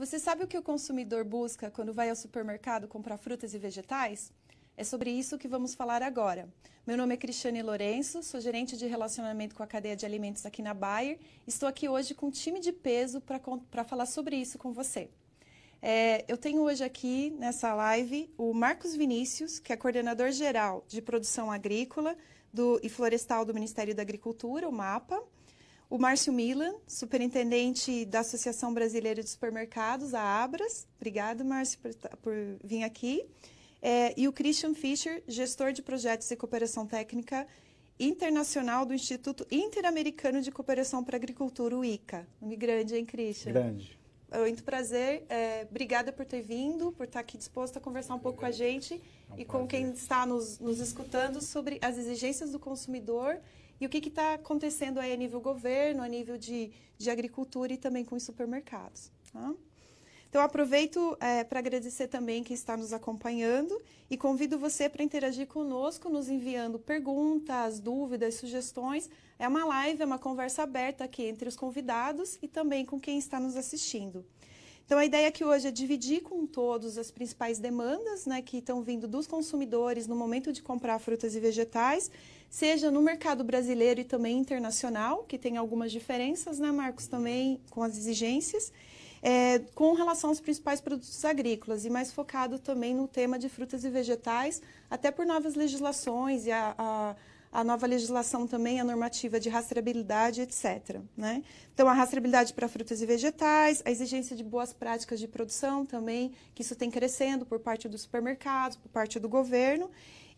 Você sabe o que o consumidor busca quando vai ao supermercado comprar frutas e vegetais? É sobre isso que vamos falar agora. Meu nome é Cristiane Lourenço, sou gerente de relacionamento com a cadeia de alimentos aqui na Bayer. Estou aqui hoje com um time de peso para falar sobre isso com você. É, eu tenho hoje aqui nessa live o Marcos Vinícius, que é coordenador geral de produção agrícola do, e florestal do Ministério da Agricultura, o MAPA o Márcio Milan, superintendente da Associação Brasileira de Supermercados, a Abras. Obrigado, Márcio, por, por vir aqui. É, e o Christian Fischer, gestor de projetos e cooperação técnica internacional do Instituto Interamericano de Cooperação para Agricultura, o ICA. Um grande, hein, Christian? Grande. Muito prazer. É, obrigada por ter vindo, por estar aqui disposto a conversar um pouco com a gente é um e com quem está nos, nos escutando sobre as exigências do consumidor e o que está acontecendo aí a nível governo, a nível de, de agricultura e também com os supermercados. Tá? Então, aproveito é, para agradecer também quem está nos acompanhando e convido você para interagir conosco, nos enviando perguntas, dúvidas, sugestões. É uma live, é uma conversa aberta aqui entre os convidados e também com quem está nos assistindo. Então, a ideia aqui hoje é dividir com todos as principais demandas né, que estão vindo dos consumidores no momento de comprar frutas e vegetais seja no mercado brasileiro e também internacional, que tem algumas diferenças, né, Marcos, também com as exigências, é, com relação aos principais produtos agrícolas e mais focado também no tema de frutas e vegetais, até por novas legislações e a, a a nova legislação também, a normativa de rastreabilidade, etc. Né? Então, a rastreabilidade para frutas e vegetais, a exigência de boas práticas de produção também, que isso tem crescendo por parte dos supermercados, por parte do governo,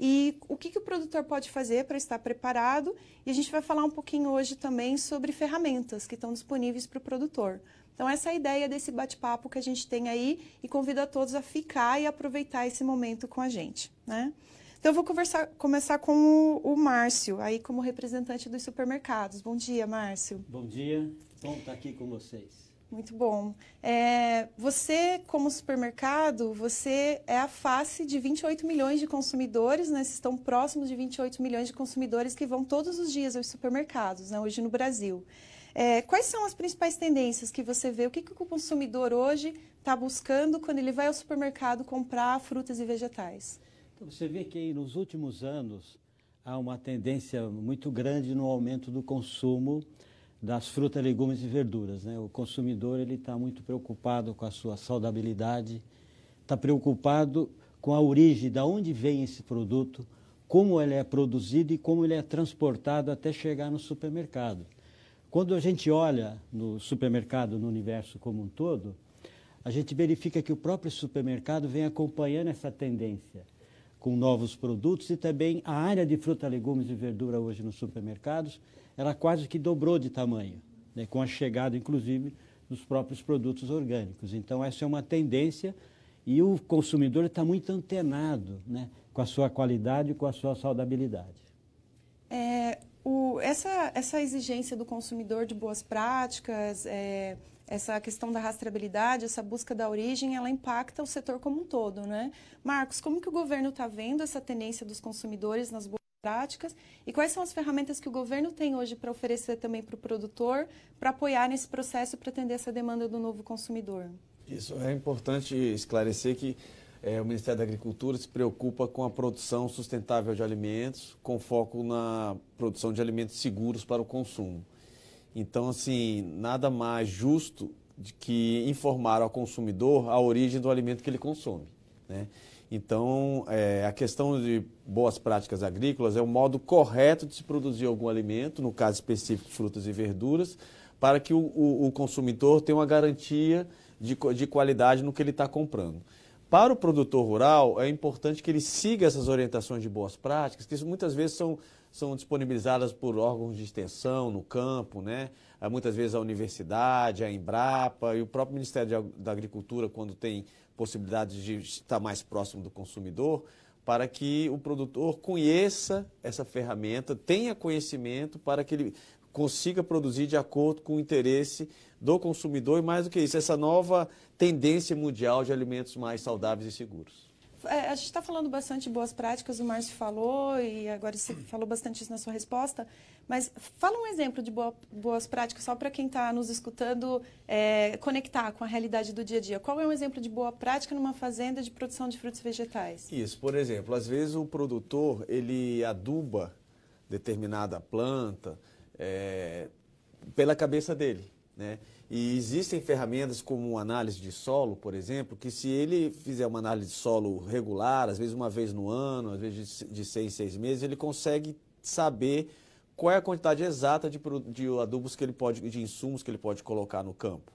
e o que, que o produtor pode fazer para estar preparado. E a gente vai falar um pouquinho hoje também sobre ferramentas que estão disponíveis para o produtor. Então, essa é a ideia desse bate-papo que a gente tem aí e convido a todos a ficar e aproveitar esse momento com a gente. Né? Então, eu vou conversar, começar com o, o, Márcio, aí como representante dos supermercados. Bom dia, Márcio. Bom dia, bom estar aqui com vocês. Muito bom. É, você, como supermercado, você é a face de 28 milhões de consumidores, né? Vocês estão próximos de 28 milhões de consumidores que vão todos os dias aos supermercados, né? hoje no Brasil. É, quais são as principais tendências que você vê? O que, que o consumidor hoje está buscando quando ele vai ao supermercado comprar frutas e vegetais? Então, você vê que nos últimos anos há uma tendência muito grande no aumento do consumo das frutas, legumes e verduras. Né? O consumidor ele está muito preocupado com a sua saudabilidade, está preocupado com a origem, da onde vem esse produto, como ele é produzido e como ele é transportado até chegar no supermercado. Quando a gente olha no supermercado, no universo como um todo, a gente verifica que o próprio supermercado vem acompanhando essa tendência com novos produtos e também a área de fruta, legumes e verdura hoje nos supermercados, ela quase que dobrou de tamanho, né, com a chegada, inclusive, dos próprios produtos orgânicos. Então, essa é uma tendência e o consumidor está muito antenado né, com a sua qualidade e com a sua saudabilidade. É, o, essa, essa exigência do consumidor de boas práticas... É essa questão da rastreabilidade, essa busca da origem, ela impacta o setor como um todo, né? Marcos, como que o governo está vendo essa tendência dos consumidores nas boas práticas e quais são as ferramentas que o governo tem hoje para oferecer também para o produtor para apoiar nesse processo para atender essa demanda do novo consumidor? Isso é importante esclarecer que é, o Ministério da Agricultura se preocupa com a produção sustentável de alimentos, com foco na produção de alimentos seguros para o consumo. Então, assim, nada mais justo de que informar ao consumidor a origem do alimento que ele consome. Né? Então, é, a questão de boas práticas agrícolas é o modo correto de se produzir algum alimento, no caso específico frutas e verduras, para que o, o, o consumidor tenha uma garantia de, de qualidade no que ele está comprando. Para o produtor rural, é importante que ele siga essas orientações de boas práticas, que muitas vezes são são disponibilizadas por órgãos de extensão no campo, né? Ah, muitas vezes a universidade, a Embrapa e o próprio Ministério da Agricultura, quando tem possibilidade de estar mais próximo do consumidor, para que o produtor conheça essa ferramenta, tenha conhecimento para que ele consiga produzir de acordo com o interesse do consumidor e mais do que isso, essa nova tendência mundial de alimentos mais saudáveis e seguros. É, a gente está falando bastante de boas práticas, o Márcio falou e agora você falou bastante isso na sua resposta, mas fala um exemplo de boa, boas práticas só para quem está nos escutando é, conectar com a realidade do dia a dia. Qual é um exemplo de boa prática numa fazenda de produção de frutos vegetais? Isso, por exemplo, às vezes o produtor ele aduba determinada planta é, pela cabeça dele. Né? E existem ferramentas como análise de solo, por exemplo, que se ele fizer uma análise de solo regular, às vezes uma vez no ano, às vezes de seis em seis meses, ele consegue saber qual é a quantidade exata de, de adubos que ele pode, de insumos que ele pode colocar no campo.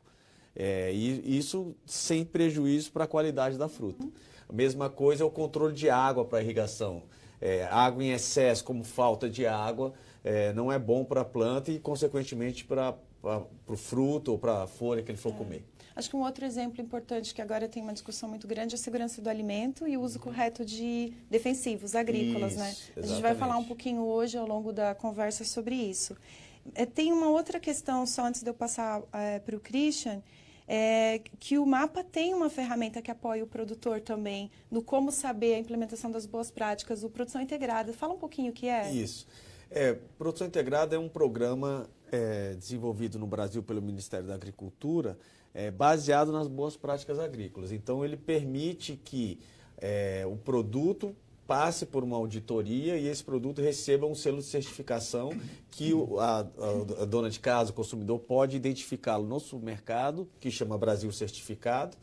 É, e isso sem prejuízo para a qualidade da fruta. A mesma coisa é o controle de água para irrigação. É, água em excesso, como falta de água, é, não é bom para a planta e, consequentemente, para para o fruto ou para a folha que ele for é. comer. Acho que um outro exemplo importante que agora tem uma discussão muito grande é a segurança do alimento e o uso uhum. correto de defensivos agrícolas, isso, né? Exatamente. A gente vai falar um pouquinho hoje ao longo da conversa sobre isso. É, tem uma outra questão, só antes de eu passar é, para o Christian, é, que o mapa tem uma ferramenta que apoia o produtor também no como saber a implementação das boas práticas, o Produção Integrada. Fala um pouquinho o que é. Isso. É, produção Integrada é um programa é, desenvolvido no Brasil pelo Ministério da Agricultura, é, baseado nas boas práticas agrícolas. Então, ele permite que é, o produto passe por uma auditoria e esse produto receba um selo de certificação que a, a, a dona de casa, o consumidor, pode identificá-lo no supermercado, que chama Brasil Certificado,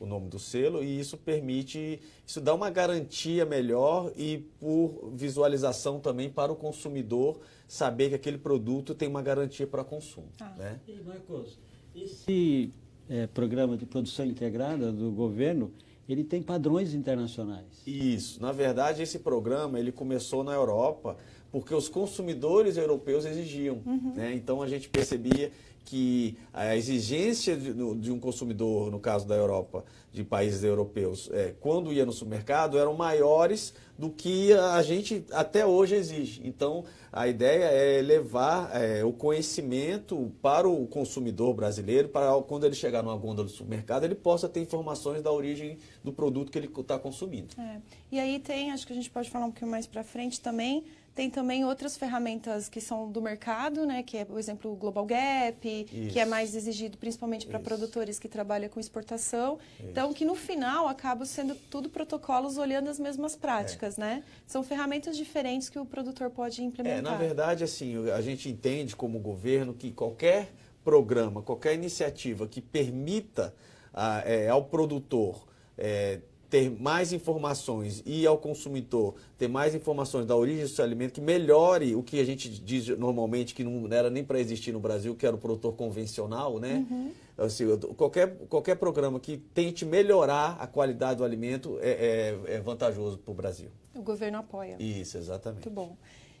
o nome do selo e isso permite, isso dá uma garantia melhor e por visualização também para o consumidor saber que aquele produto tem uma garantia para consumo. Ah. Né? E Marcos, esse é, programa de produção integrada do governo, ele tem padrões internacionais. Isso, na verdade esse programa ele começou na Europa porque os consumidores europeus exigiam, uhum. né? então a gente percebia que a exigência de, de, um consumidor, no caso da Europa, de países europeus, é, quando ia no supermercado, eram maiores do que a gente até hoje exige. Então, a ideia é levar é, o conhecimento para o consumidor brasileiro, para quando ele chegar numa gôndola do supermercado, ele possa ter informações da origem do produto que ele está consumindo. É. E aí tem, acho que a gente pode falar um pouquinho mais para frente também, tem também outras ferramentas que são do mercado, né? Que é, por exemplo, o Global Gap, Isso. que é mais exigido principalmente para produtores que trabalham com exportação. Então, Isso. Então, que no final acabam sendo tudo protocolos olhando as mesmas práticas, é. né? São ferramentas diferentes que o produtor pode implementar. É, na verdade, assim, a gente entende como governo que qualquer programa, qualquer iniciativa que permita a, ah, é, ao produtor é, ter mais informações e ao consumidor ter mais informações da origem do seu alimento, que melhore o que a gente diz normalmente que não era nem para existir no Brasil, que era o produtor convencional, né? Uhum. Assim, qualquer, qualquer programa que tente melhorar a qualidade do alimento é, é, é vantajoso para o Brasil. O governo apoia. Isso, exatamente. Muito bom.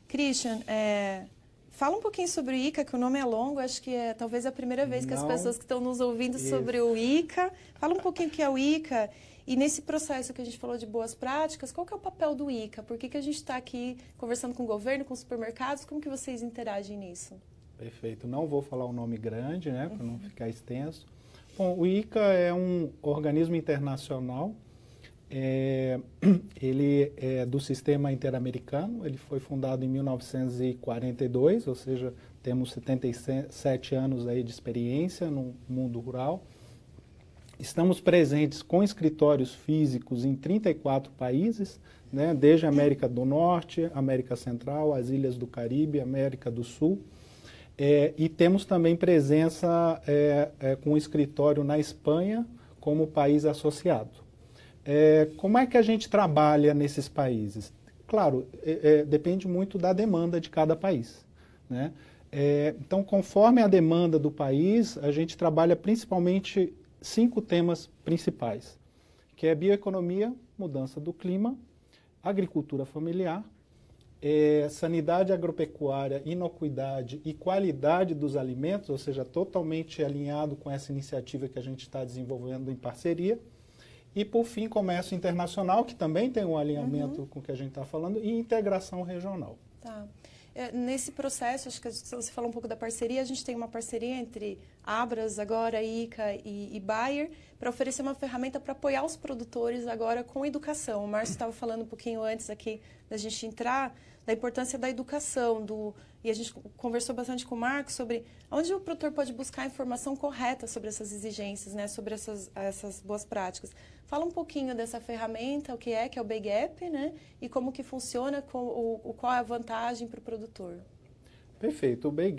Christian, é, Fala um pouquinho sobre o ICA, que o nome é longo, acho que é talvez a primeira vez que as pessoas que estão nos ouvindo Isso. sobre o ICA. Fala um pouquinho o que é o ICA e nesse processo que a gente falou de boas práticas, qual que é o papel do ICA? Por que, que a gente está aqui conversando com o governo, com os supermercados? Como que vocês interagem nisso? Perfeito. Não vou falar o um nome grande, né, para não uhum. ficar extenso. Bom, o ICA é um organismo internacional. É, ele é do sistema interamericano. Ele foi fundado em 1942, ou seja, temos 77 anos aí de experiência no mundo rural. Estamos presentes com escritórios físicos em 34 países, né, desde a América do Norte, América Central, as Ilhas do Caribe, América do Sul. É, e temos também presença é, é, com escritório na Espanha como país associado. É, como é que a gente trabalha nesses países? Claro, é, é, depende muito da demanda de cada país. Né? É, então, conforme a demanda do país, a gente trabalha principalmente cinco temas principais, que é bioeconomia, mudança do clima, agricultura familiar, é, sanidade agropecuária, inocuidade e qualidade dos alimentos, ou seja, totalmente alinhado com essa iniciativa que a gente está desenvolvendo em parceria. E, por fim, comércio internacional, que também tem um alinhamento uhum. com o que a gente está falando, e integração regional. Tá. É, nesse processo, acho que você falou um pouco da parceria, a gente tem uma parceria entre Abras agora, ICA e, e Bayer, para oferecer uma ferramenta para apoiar os produtores agora com educação. O Márcio estava falando um pouquinho antes aqui da gente entrar da importância da educação, do e a gente conversou bastante com o Marcos sobre onde o produtor pode buscar a informação correta sobre essas exigências, né, sobre essas, essas boas práticas. Fala um pouquinho dessa ferramenta, o que é, que é o Big App, né, e como que funciona, com, o, qual é a vantagem para o produtor. Perfeito. O Bay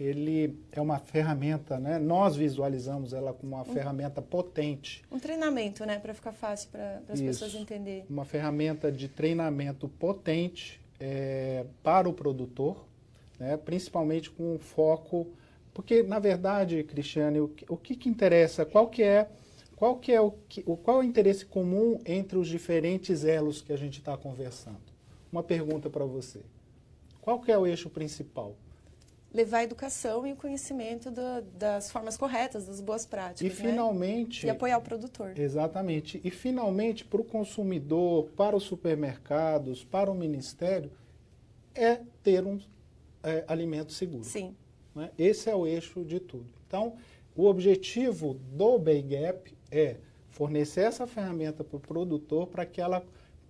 ele é uma ferramenta, né? Nós visualizamos ela como uma um, ferramenta potente. Um treinamento, né, para ficar fácil para as pessoas entenderem. Uma ferramenta de treinamento potente é, para o produtor, né? Principalmente com foco, porque na verdade, Cristiane, o que, o que, que interessa? Qual que é qual que é o, que, o qual é o interesse comum entre os diferentes elos que a gente está conversando? Uma pergunta para você. Qual que é o eixo principal? levar a educação e o conhecimento do, das formas corretas, das boas práticas. E né? finalmente. E apoiar o produtor. Exatamente. E finalmente, para o consumidor, para os supermercados, para o ministério, é ter um é, alimento seguro. Sim. Né? Esse é o eixo de tudo. Então, o objetivo do Bay Gap é fornecer essa ferramenta para o produtor para que ela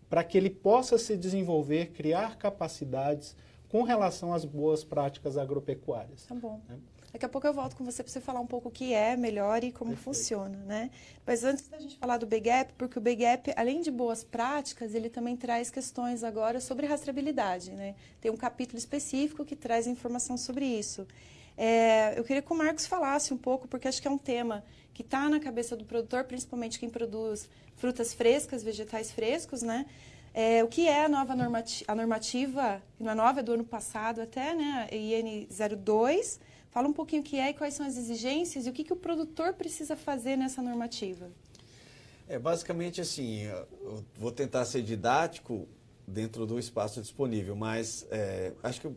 para que ele possa se desenvolver, criar capacidades, com relação às boas práticas agropecuárias. Tá bom. Né? Daqui a pouco eu volto com você para você falar um pouco o que é melhor e como Perfeito. funciona, né? Mas antes da gente falar do BGAP, porque o BGAP, além de boas práticas, ele também traz questões agora sobre rastreabilidade, né? Tem um capítulo específico que traz informação sobre isso. É, eu queria que o Marcos falasse um pouco, porque acho que é um tema que está na cabeça do produtor, principalmente quem produz frutas frescas, vegetais frescos, né? É, o que é a nova normativa, a normativa, não é nova, é do ano passado até, né, IN 02, Fala um pouquinho o que é e quais são as exigências e o que, que o produtor precisa fazer nessa normativa. É basicamente assim, vou tentar ser didático dentro do espaço disponível, mas é, acho que a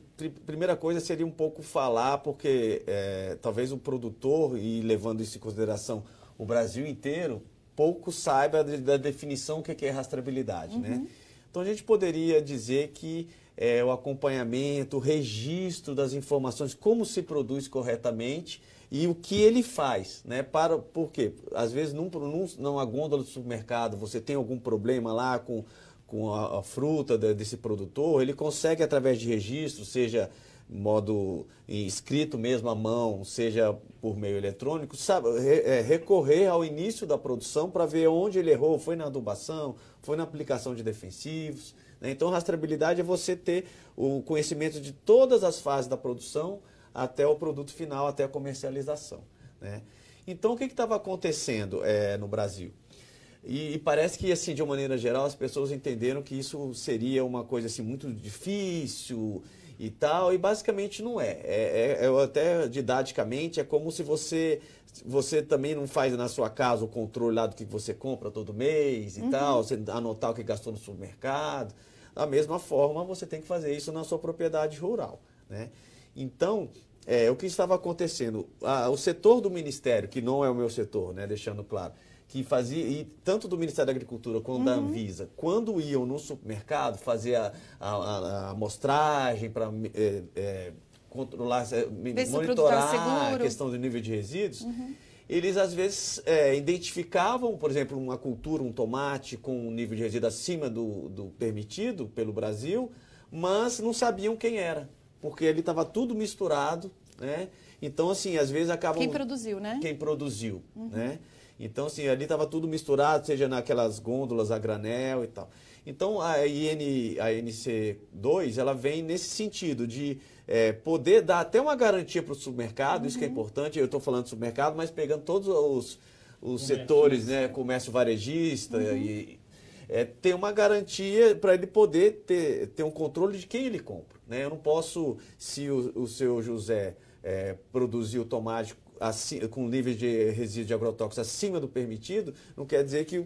primeira coisa seria um pouco falar, porque é, talvez o produtor, e levando isso em consideração o Brasil inteiro, pouco saiba da definição o que é rastreabilidade, né? uhum. né? Então a gente poderia dizer que é, o acompanhamento, o registro das informações, como se produz corretamente e o que ele faz, né? Para, por quê? Às vezes, num, num, numa gôndola do supermercado, você tem algum problema lá com, com a, a fruta de, desse produtor, ele consegue, através de registro, seja modo escrito mesmo à mão, seja por meio eletrônico, sabe, é, recorrer ao início da produção para ver onde ele errou, foi na adubação, foi na aplicação de defensivos. Né? Então, rastreabilidade é você ter o conhecimento de todas as fases da produção até o produto final, até a comercialização. Né? Então, o que estava acontecendo é, no Brasil? E, e, parece que, assim, de uma maneira geral, as pessoas entenderam que isso seria uma coisa assim, muito difícil e tal, e basicamente não é. É, é, é. Até didaticamente é como se você você também não faz na sua casa o controle lá do que você compra todo mês e uhum. tal, você anotar o que gastou no supermercado. Da mesma forma, você tem que fazer isso na sua propriedade rural. Né? Então, é, o que estava acontecendo? o setor do Ministério, que não é o meu setor, né, deixando claro, que fazia, e tanto do Ministério da Agricultura quanto uhum. da Anvisa, quando iam no supermercado fazer a, amostragem para é, é, controlar, é, tá monitorar a questão do nível de resíduos, uhum. eles às vezes é, identificavam, por exemplo, uma cultura, um tomate com um nível de resíduo acima do, do permitido pelo Brasil, mas não sabiam quem era, porque ele estava tudo misturado, né? Então, assim, às vezes acabam... Quem produziu, né? Quem produziu, uhum. né? Então, assim, ali estava tudo misturado, seja naquelas gôndolas a granel e tal. Então, a, IN, a NC2, ela vem nesse sentido de é, poder dar até uma garantia para o supermercado, uhum. isso que é uhum. importante, eu estou falando de supermercado, mas pegando todos os, os setores, né? né, comércio varejista uhum. e... É, ter uma garantia para ele poder ter, ter um controle de quem ele compra. Né? Eu não posso, se o, o seu José é, produziu tomate com níveis de resíduos de agrotóxicos acima do permitido, não quer dizer que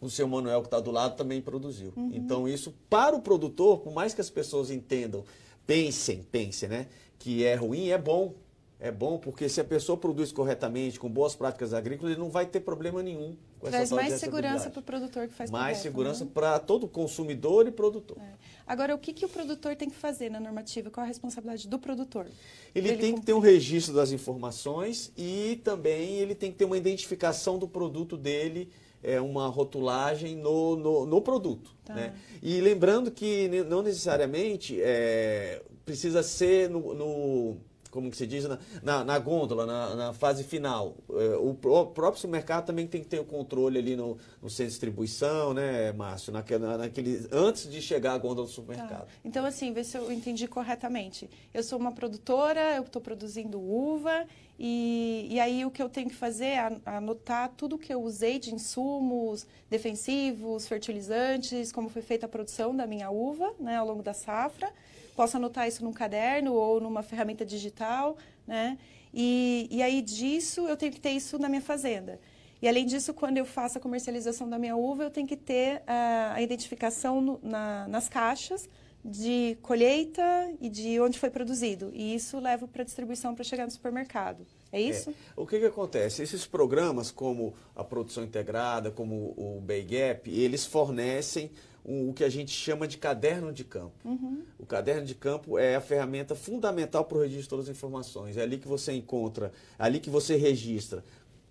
o seu Manuel que está do lado também produziu. Uhum. Então, isso para o produtor, por mais que as pessoas entendam, pensem, pensem, né? Que é ruim, é bom é bom porque se a pessoa produz corretamente, com boas práticas agrícolas, ele não vai ter problema nenhum com Traz essa mais segurança para o produtor que faz Mais correto, segurança né? para todo consumidor e produtor. É. Agora, o que, que o produtor tem que fazer na normativa? Qual a responsabilidade do produtor? Ele, ele tem cumprir? que ter um registro das informações e também ele tem que ter uma identificação do produto dele, é, uma rotulagem no, no, no produto. Tá. Né? E lembrando que não necessariamente é, precisa ser no, no como que se diz, na, na, na gôndola, na, na, fase final. É, o, próprio supermercado também tem que ter o controle ali no, no centro de distribuição, né, Márcio? Naquela, naquele, antes de chegar à gôndola do tá. supermercado. Tá. Então, assim, ver se eu entendi corretamente. Eu sou uma produtora, eu estou produzindo uva e, e, aí o que eu tenho que fazer é anotar tudo que eu usei de insumos, defensivos, fertilizantes, como foi feita a produção da minha uva né, ao longo da safra posso anotar isso num caderno ou numa ferramenta digital, né? E, e aí disso eu tenho que ter isso na minha fazenda. E além disso, quando eu faço a comercialização da minha uva, eu tenho que ter a, ah, a identificação no, na, nas caixas de colheita e de onde foi produzido. E isso leva para distribuição para chegar no supermercado. É, é. isso? É. O que, que acontece? Esses programas, como a produção integrada, como o Bay Gap, eles fornecem o que a gente chama de caderno de campo. Uhum. O caderno de campo é a ferramenta fundamental para o registro de todas as informações. É ali que você encontra, é ali que você registra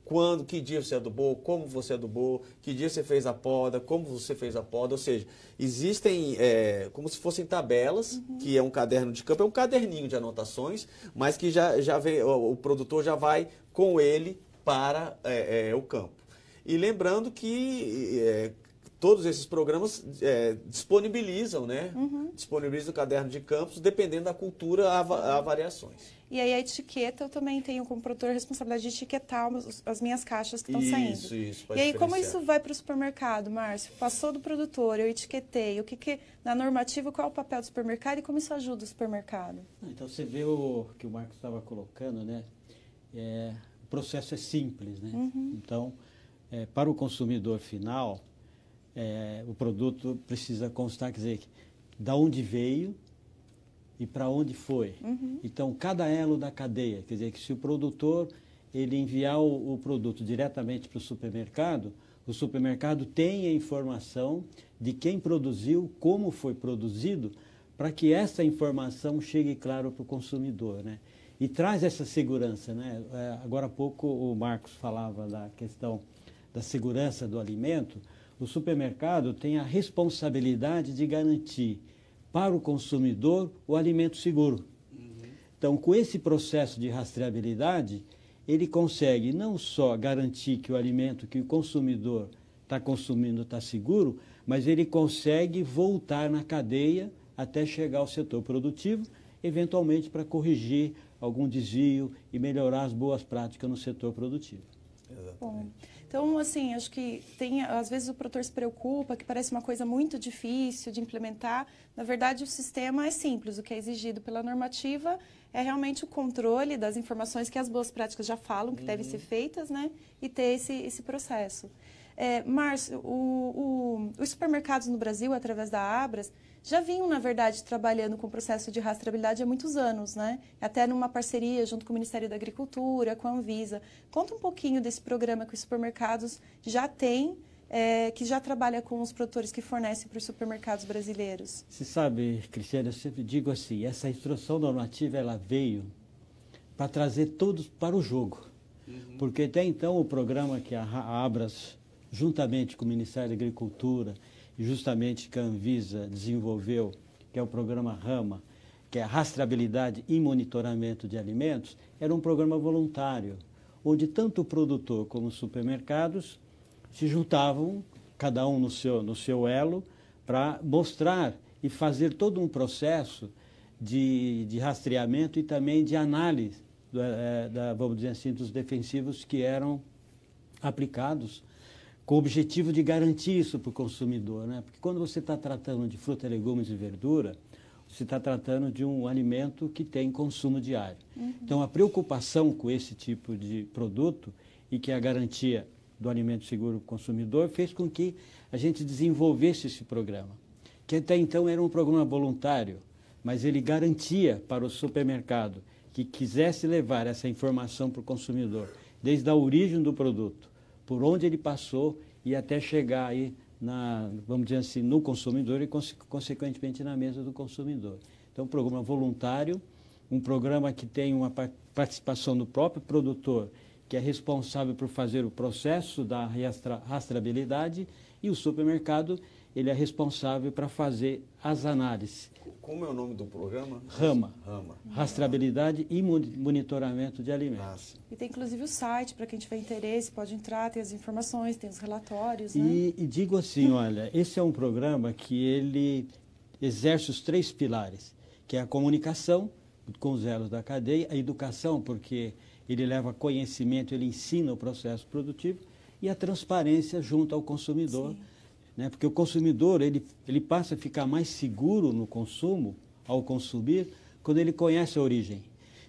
quando, que dia você adubou, é como você adubou, é que dia você fez a poda, como você fez a poda, ou seja, existem é, como se fossem tabelas, uhum. que é um caderno de campo, é um caderninho de anotações, mas que já, já o, o produtor já vai com ele para é, é, o campo. E lembrando que é, todos esses programas é, disponibilizam, né? Uhum. Disponibilizam o caderno de campos, dependendo da cultura, há, há, variações. E aí a etiqueta, eu também tenho como produtor a responsabilidade de etiquetar as minhas caixas que estão saindo. Isso, isso. E aí como isso vai para o supermercado, Márcio? Passou do produtor, eu etiquetei. O que, que na normativa, qual é o papel do supermercado e como isso ajuda o supermercado? Então você vê o que o Marcos estava colocando, né? É, o processo é simples, né? Uhum. Então, é, para o consumidor final é, o produto precisa constar, quer dizer, da onde veio e para onde foi. Uhum. Então, cada elo da cadeia, quer dizer, que se o produtor ele enviar o, o produto diretamente para o supermercado, o supermercado tem a informação de quem produziu, como foi produzido, para que essa informação chegue, claro, para o consumidor, né? E traz essa segurança, né? É, agora há pouco o Marcos falava da questão da segurança do alimento, o supermercado tem a responsabilidade de garantir para o consumidor o alimento seguro. Uhum. Então, com esse processo de rastreabilidade, ele consegue não só garantir que o alimento que o consumidor está consumindo está seguro, mas ele consegue voltar na cadeia até chegar ao setor produtivo, eventualmente para corrigir algum desvio e melhorar as boas práticas no setor produtivo. Exatamente. Bom. Então, assim, acho que tem, às vezes o produtor se preocupa, que parece uma coisa muito difícil de implementar. Na verdade, o sistema é simples. O que é exigido pela normativa é realmente o controle das informações que as boas práticas já falam que uhum. devem ser uhum. feitas, né? E ter esse, esse processo. É, Márcio, os supermercados no Brasil, através da Abras, já vinham, na verdade, trabalhando com o processo de rastreabilidade há muitos anos, né? Até numa parceria junto com o Ministério da Agricultura, com a Anvisa. Conta um pouquinho desse programa que os supermercados já têm, é, que já trabalha com os produtores que fornecem para os supermercados brasileiros. Você sabe, Cristiane, eu sempre digo assim, essa instrução normativa, ela veio para trazer todos para o jogo. Uhum. Porque até então o programa que a Abras, juntamente com o Ministério da Agricultura justamente que a Anvisa desenvolveu, que é o programa RAMA, que é rastreabilidade e monitoramento de alimentos, era um programa voluntário, onde tanto o produtor como os supermercados se juntavam, cada um no seu, no seu elo, para mostrar e fazer todo um processo de, de rastreamento e também de análise, da, eh, da, vamos dizer assim, dos defensivos que eram aplicados com o objetivo de garantir isso para o consumidor, né? Porque quando você está tratando de fruta, legumes e verdura, você está tratando de um alimento que tem consumo diário. Uhum. Então, a preocupação com esse tipo de produto e que é a garantia do alimento seguro para o consumidor fez com que a gente desenvolvesse esse programa, que até então era um programa voluntário, mas ele garantia para o supermercado que quisesse levar essa informação para o consumidor, desde a origem do produto por onde ele passou e até chegar aí, na, vamos dizer assim, no consumidor e, consequentemente, na mesa do consumidor. Então, um programa voluntário, um programa que tem uma participação do próprio produtor, que é responsável por fazer o processo da rastreabilidade, e o supermercado ele é responsável para fazer as análises. Como é o nome do programa? Rama. Rama. Rastreabilidade e monitoramento de alimentos. Ah, e tem inclusive o site, para quem tiver interesse, pode entrar, tem as informações, tem os relatórios. Né? E, e digo assim, olha, esse é um programa que ele exerce os três pilares, que é a comunicação com os elos da cadeia, a educação, porque ele leva conhecimento, ele ensina o processo produtivo, e a transparência junto ao consumidor. Sim né? porque o consumidor ele, ele passa a ficar mais seguro no consumo, ao consumir, quando ele conhece a origem.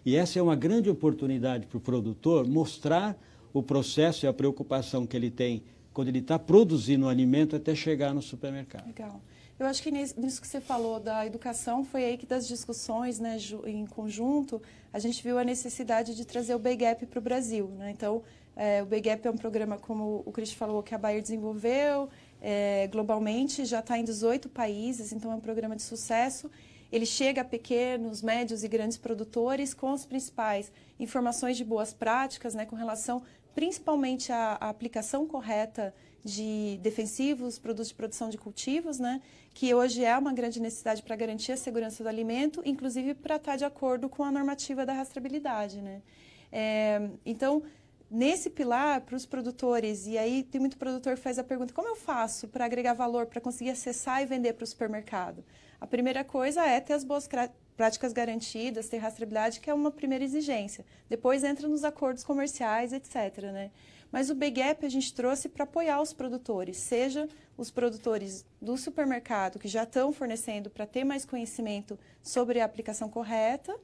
E essa é uma grande oportunidade para o produtor mostrar o processo e a preocupação que ele tem quando ele está produzindo o alimento até chegar no supermercado. Legal. Eu acho que nisso que você falou da educação, foi aí que das discussões né, em conjunto, a gente viu a necessidade de trazer o BGAP para o Brasil. Né? Então, é, o BGAP é um programa, como o Cristian falou, que a Bayer desenvolveu, é, globalmente, já está em 18 países, então é um programa de sucesso. Ele chega a pequenos, médios e grandes produtores com as principais informações de boas práticas né, com relação principalmente à, à aplicação correta de defensivos, produtos de produção de cultivos, né, que hoje é uma grande necessidade para garantir a segurança do alimento, inclusive para estar tá de acordo com a normativa da rastreabilidade. Né. É, então, nesse pilar para os produtores. E aí tem muito produtor que faz a pergunta: como eu faço para agregar valor, para conseguir acessar e vender para o supermercado? A primeira coisa é ter as boas práticas garantidas, ter rastreabilidade, que é uma primeira exigência. Depois entra nos acordos comerciais, etc. Né? Mas o Big Gap a gente trouxe para apoiar os produtores, seja os produtores do supermercado que já estão fornecendo para ter mais conhecimento sobre a aplicação correta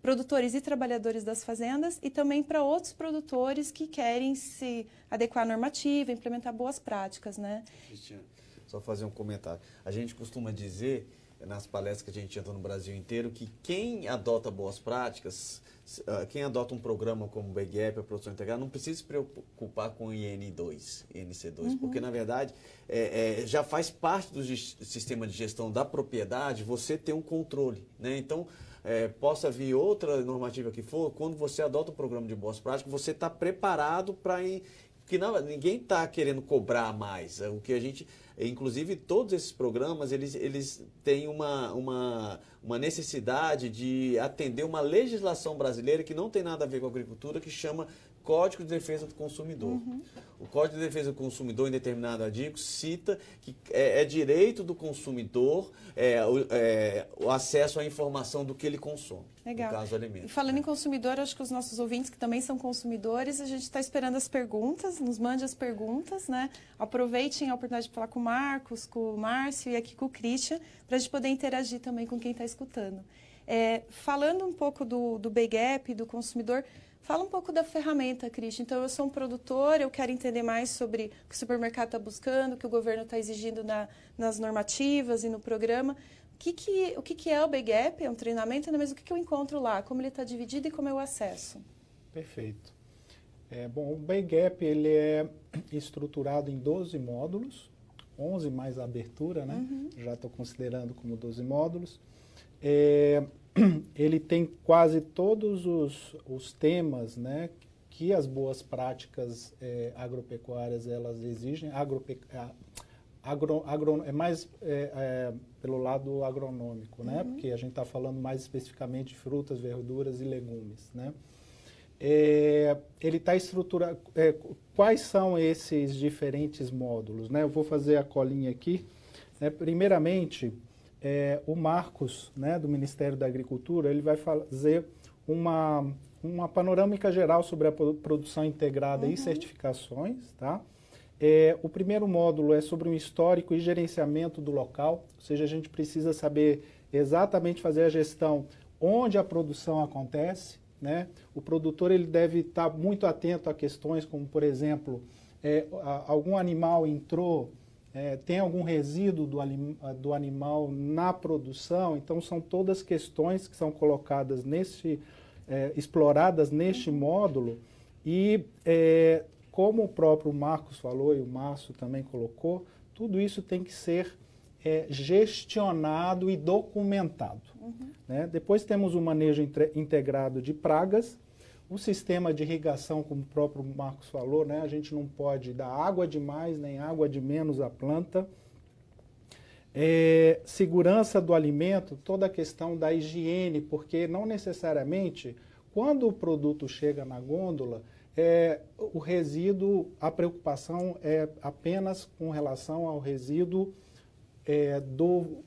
produtores e trabalhadores das fazendas e também para outros produtores que querem se adequar à normativa, implementar boas práticas, né? Cristina, só fazer um comentário. A gente costuma dizer nas palestras que a gente anda no Brasil inteiro que quem adota boas práticas, ah, quem adota um programa como o BGAP, a produção integral, não precisa se preocupar com o IN2, INC2, uhum. porque na verdade é, é, já faz parte do sistema de gestão da propriedade você ter um controle, né? Então é, possa vir outra normativa que for, quando você adota um programa de boas práticas, você está preparado para que não, ninguém está querendo cobrar mais. É, o que a gente, inclusive, todos esses programas, eles, eles têm uma, uma, uma necessidade de atender uma legislação brasileira que não tem nada a ver com a agricultura, que chama Código de Defesa do Consumidor. Uhum. O Código de Defesa do Consumidor, em determinado artigo, cita que é, é direito do consumidor é, o, é, o, acesso à informação do que ele consome, Legal. no caso alimento. E falando né? em consumidor, acho que os nossos ouvintes que também são consumidores, a gente está esperando as perguntas, nos mande as perguntas, né? Aproveitem a oportunidade de falar com o Marcos, com o Márcio e aqui com o Christian, para a gente poder interagir também com quem está escutando. É, falando um pouco do, do Big Gap, do consumidor, Fala um pouco da ferramenta, Cristian. Então, eu sou um produtor, eu quero entender mais sobre o que o supermercado está buscando, o que o governo está exigindo na, nas normativas e no programa. O que, que, o que, que é o Big É um treinamento, né? mas o que, que eu encontro lá? Como ele está dividido e como eu acesso? Perfeito. É, bom, o Big ele é estruturado em 12 módulos, 11 mais a abertura, né? Uhum. Já estou considerando como 12 módulos. É, ele tem quase todos os, os temas né, que as boas práticas é, agropecuárias elas exigem. agropec agro, agro, é mais é, é, pelo lado agronômico, né? Uhum. Porque a gente está falando mais especificamente de frutas, verduras e legumes, né? É, ele está estruturado. É, quais são esses diferentes módulos? Né? Eu vou fazer a colinha aqui. Né? Primeiramente, é, o Marcos, né, do Ministério da Agricultura, ele vai fazer uma, uma panorâmica geral sobre a produção integrada uhum. e certificações, tá? É, o primeiro módulo é sobre o histórico e gerenciamento do local, ou seja, a gente precisa saber exatamente fazer a gestão onde a produção acontece, né? O produtor ele deve estar tá muito atento a questões como, por exemplo, é, algum animal entrou é, tem algum resíduo do, ah, do animal na produção. Então, são todas questões que são colocadas neste, é, exploradas neste módulo. E, é, como o próprio Marcos falou e o Márcio também colocou, tudo isso tem que ser é, gestionado e documentado. Uhum. Né? Depois temos o manejo integrado de pragas, o sistema de irrigação, como o próprio Marcos falou, né, a gente não pode dar água demais nem água de menos à planta. É, segurança do alimento, toda a questão da higiene, porque não necessariamente quando o produto chega na gôndola, é, o resíduo, a preocupação é apenas com relação ao resíduo é, do,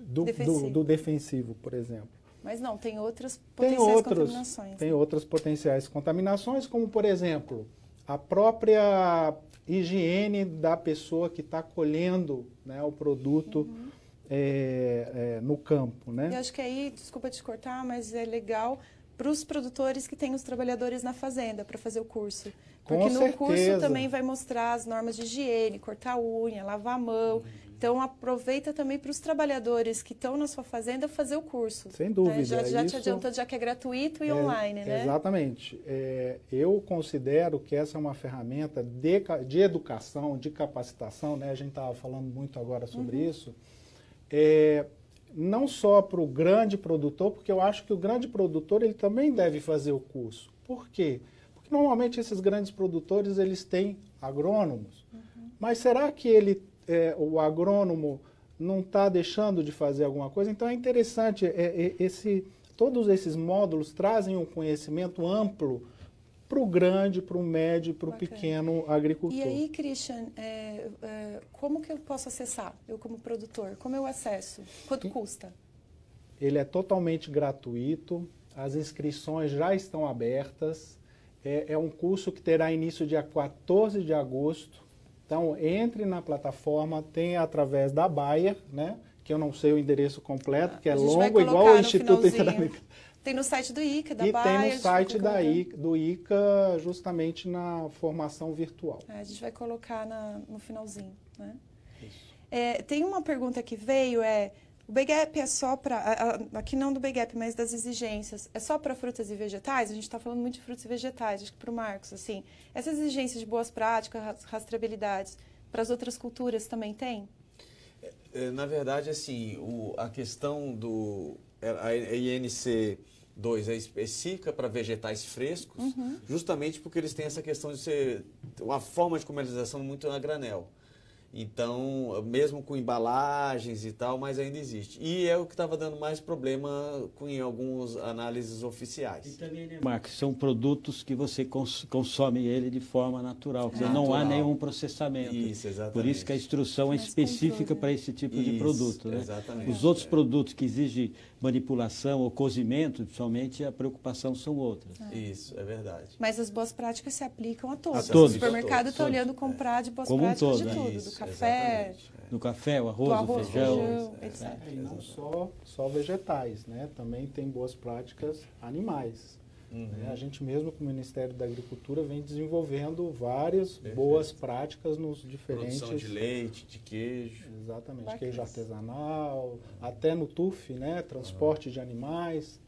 do, defensivo. Do, do defensivo, por exemplo. Mas não, tem outras potenciais tem outros, contaminações. Tem né? outras potenciais contaminações, como por exemplo, a própria higiene da pessoa que está colhendo né, o produto uhum. é, é, no campo. Né? E acho que aí, desculpa te cortar, mas é legal para os produtores que têm os trabalhadores na fazenda para fazer o curso. Porque Com no certeza. curso também vai mostrar as normas de higiene, cortar unha, lavar a mão. Uhum. Então aproveita também para os trabalhadores que estão na sua fazenda fazer o curso. Sem né? dúvida. Né? Já, já isso... te adianta, já que é gratuito e é, online, né? Exatamente. É, eu considero que essa é uma ferramenta de, de educação, de capacitação, né? A gente estava falando muito agora sobre uhum. isso. É, não só para o grande produtor, porque eu acho que o grande produtor ele também deve fazer o curso. Por quê? Porque normalmente esses grandes produtores eles têm agrônomos. Uhum. Mas será que ele é, o agrônomo não está deixando de fazer alguma coisa. Então é interessante, é, é, esse, todos esses módulos trazem um conhecimento amplo para o grande, para o médio, para o pequeno agricultor. E aí, Christian, é, é, como que eu posso acessar, eu como produtor? Como eu acesso? Quanto e, custa? Ele é totalmente gratuito, as inscrições já estão abertas. É, é um curso que terá início dia 14 de agosto então, entre na plataforma, tem através da Bayer, né? Que eu não sei o endereço completo, que é longo, igual o Instituto Interamericano. Tem no site do ICA, da e Bayer. E tem no site da ICA, do ICA, justamente na formação virtual. É, a gente vai colocar na, no finalzinho, né? É, tem uma pergunta que veio, é o BGAP é só para. Aqui não do BGAP, mas das exigências. É só para frutas e vegetais? A gente está falando muito de frutas e vegetais, acho que para o Marcos, assim. Essas exigências de boas práticas, rastreabilidades, para as outras culturas também tem? É, é, na verdade, assim, o, a questão do. É, a INC 2 é específica para vegetais frescos, uhum. justamente porque eles têm essa questão de ser. uma forma de comercialização muito a granel. Então, mesmo com embalagens e tal, mas ainda existe. E é o que estava dando mais problema com algumas análises oficiais. né, Marcos, são produtos que você cons consome ele de forma natural, quer dizer, não há nenhum processamento. Isso, exatamente. Por isso que a instrução é específica né? para esse tipo isso, de produto. Né? Exatamente. Os outros é. produtos que exigem manipulação ou cozimento, principalmente, a preocupação são outras. É. Isso, é verdade. Mas as boas práticas se aplicam a todos. A todos. O supermercado está olhando é. comprar é. de boas Como práticas um todo, de tudo, né? Isso, do café. É. Do café, o arroz, arroz o feijão, feijão etc. É, e não só, só vegetais, né? Também tem boas práticas animais. Uhum. Né? A gente mesmo com o Ministério da Agricultura vem desenvolvendo várias Perfeito. boas práticas nos diferentes... Produção de leite, de queijo. Exatamente, Bacanas. queijo artesanal, até no TUF, né? transporte uhum. de animais,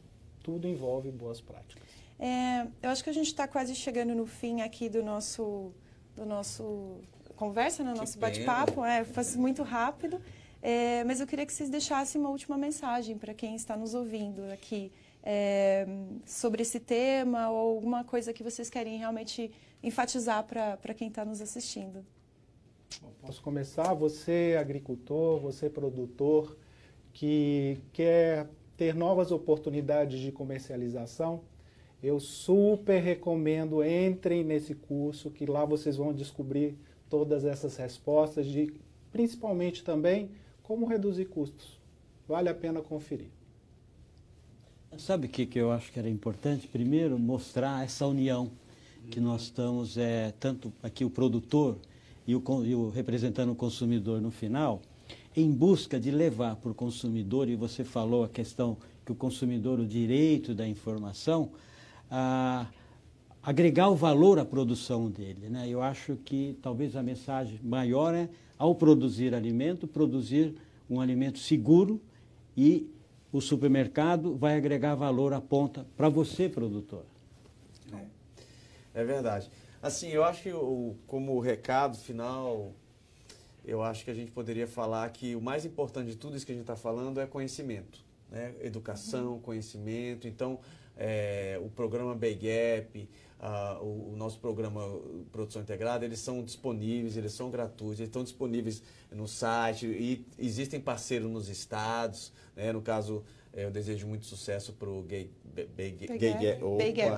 tudo envolve boas práticas. É, eu acho que a gente está quase chegando no fim aqui do nosso, do nosso conversa, no né? nosso bate-papo, é, faz muito rápido. É, mas eu queria que vocês deixassem uma última mensagem para quem está nos ouvindo aqui é, sobre esse tema ou alguma coisa que vocês querem realmente enfatizar para quem está nos assistindo. Bom, posso começar? Você, agricultor, você, produtor, que quer ter novas oportunidades de comercialização, eu super recomendo entrem nesse curso, que lá vocês vão descobrir todas essas respostas, de, principalmente também como reduzir custos. Vale a pena conferir. Sabe o que, que eu acho que era importante? Primeiro, mostrar essa união que nós estamos, é, tanto aqui o produtor e o, e o representando o consumidor no final, em busca de levar para o consumidor, e você falou a questão que o consumidor, o direito da informação, a, agregar o valor à produção dele. Né? Eu acho que talvez a mensagem maior é, ao produzir alimento, produzir um alimento seguro e o supermercado vai agregar valor à ponta para você, produtor. É, é verdade. Assim, eu acho que o, como recado final, eu acho que a gente poderia falar que o mais importante de tudo isso que a gente está falando é conhecimento. Né? Educação, conhecimento. Então, é, o programa Bay Gap, o, o, nosso programa Produção Integrada, eles são disponíveis, eles são gratuitos, eles estão disponíveis no site e existem parceiros nos estados, né? no caso é, eu desejo muito sucesso para o Gay, gay, gay,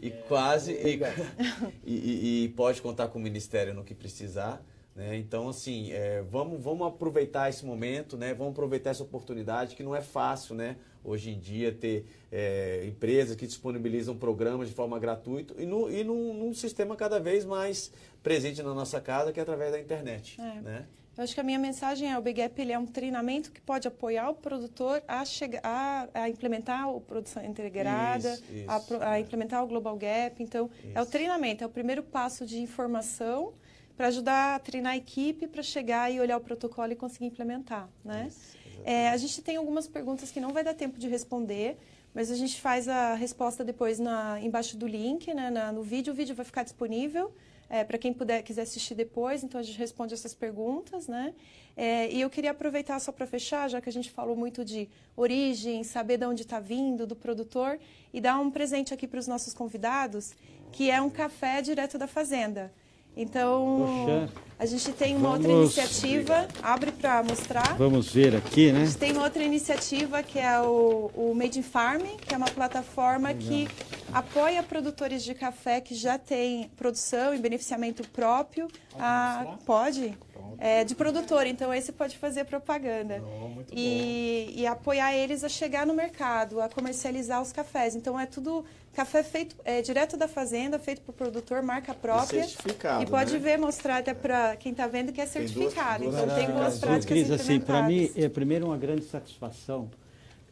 e quase é, e, e, e pode contar com o Ministério no que precisar. Né? Então, assim, é, vamos, vamos aproveitar esse momento, né? vamos aproveitar essa oportunidade, que não é fácil né? hoje em dia ter é, empresas que disponibilizam programas de forma gratuita e, no, e num, num, sistema cada vez mais presente na nossa casa, que é através da internet. É. Né? Eu acho que a minha mensagem é o Big ele é um treinamento que pode apoiar o produtor a chegar a, a implementar a produção integrada, isso, isso, a, a, é. implementar o Global Gap. Então, isso. é o treinamento, é o primeiro passo de informação para ajudar a treinar a equipe para chegar e olhar o protocolo e conseguir implementar, né? Isso, é, a gente tem algumas perguntas que não vai dar tempo de responder, mas a gente faz a resposta depois na, embaixo do link, né, na, no vídeo. O vídeo vai ficar disponível é, para quem puder, quiser assistir depois, então a gente responde essas perguntas, né? É, e eu queria aproveitar só para fechar, já que a gente falou muito de origem, saber de onde está vindo, do produtor, e dar um presente aqui para os nossos convidados, que é um café direto da fazenda. Então, Poxa. a gente tem uma Vamos... outra iniciativa, abre para mostrar. Vamos ver aqui, né? A gente tem uma outra iniciativa que é o, o Made in Farm, que é uma plataforma Legal. que apoia produtores de café que já têm produção e beneficiamento próprio. Pode? A... Ah, pode é, de produtor. Então, esse pode fazer propaganda. Não, oh, e, e, apoiar eles a chegar no mercado, a comercializar os cafés. Então, é tudo café feito é, direto da fazenda, feito por produtor, marca própria. E, certificado, e pode né? ver, mostrar até para quem está vendo que é certificado. Duas, duas, então, tem boas práticas Cris, assim, Para mim, é primeiro uma grande satisfação,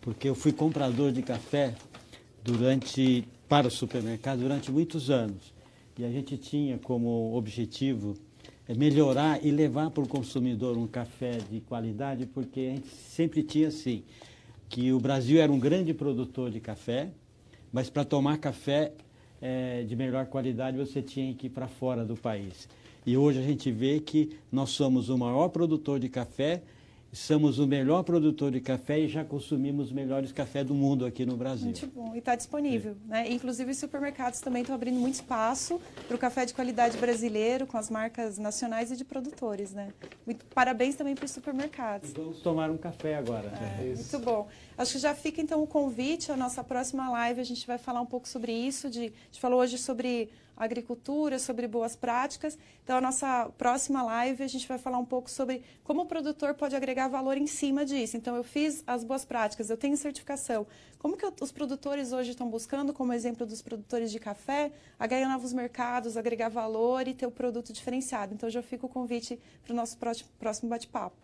porque eu fui comprador de café durante para o supermercado durante muitos anos. E a gente tinha como objetivo é melhorar e levar para o consumidor um café de qualidade, porque a gente sempre tinha assim, que o Brasil era um grande produtor de café, mas para tomar café é, de melhor qualidade você tinha que ir para fora do país. E hoje a gente vê que nós somos o maior produtor de café, somos o melhor produtor de café e já consumimos os melhores cafés do mundo aqui no Brasil. Muito bom, e está disponível. É. Né? Inclusive, os supermercados também estão abrindo muito espaço para o café de qualidade brasileiro, com as marcas nacionais e de produtores. Né? Muito, parabéns também para os supermercados. Vamos tomar um café agora. É, é muito bom. Acho que já fica, então, o convite à nossa próxima live. A gente vai falar um pouco sobre isso. De, a gente falou hoje sobre agricultura, sobre boas práticas. Então, a nossa próxima live, a gente vai falar um pouco sobre como o produtor pode agregar valor em cima disso. Então, eu fiz as boas práticas, eu tenho certificação. Como que os produtores hoje estão buscando, como exemplo dos produtores de café, a ganhar novos mercados, agregar valor e ter o um produto diferenciado? Então, já fica o convite para o nosso próximo bate-papo.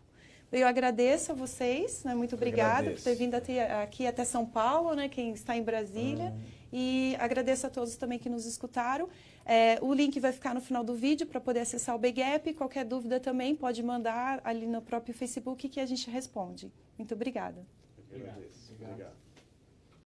Eu agradeço a vocês, né? muito obrigada por ter vindo até aqui até São Paulo, né? quem está em Brasília. Hum. E agradeço a todos também que nos escutaram. É, o link vai ficar no final do vídeo para poder acessar o BGAP. Qualquer dúvida também pode mandar ali no próprio Facebook que a gente responde. Muito obrigada. Obrigado. Obrigado.